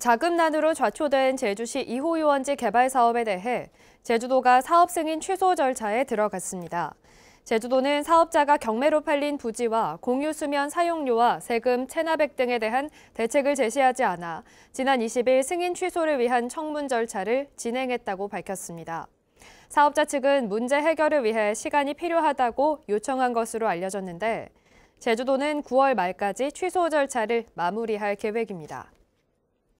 자금난으로 좌초된 제주시 2호 요원지 개발 사업에 대해 제주도가 사업 승인 취소 절차에 들어갔습니다. 제주도는 사업자가 경매로 팔린 부지와 공유 수면 사용료와 세금 체납액 등에 대한 대책을 제시하지 않아 지난 20일 승인 취소를 위한 청문 절차를 진행했다고 밝혔습니다. 사업자 측은 문제 해결을 위해 시간이 필요하다고 요청한 것으로 알려졌는데 제주도는 9월 말까지 취소 절차를 마무리할 계획입니다.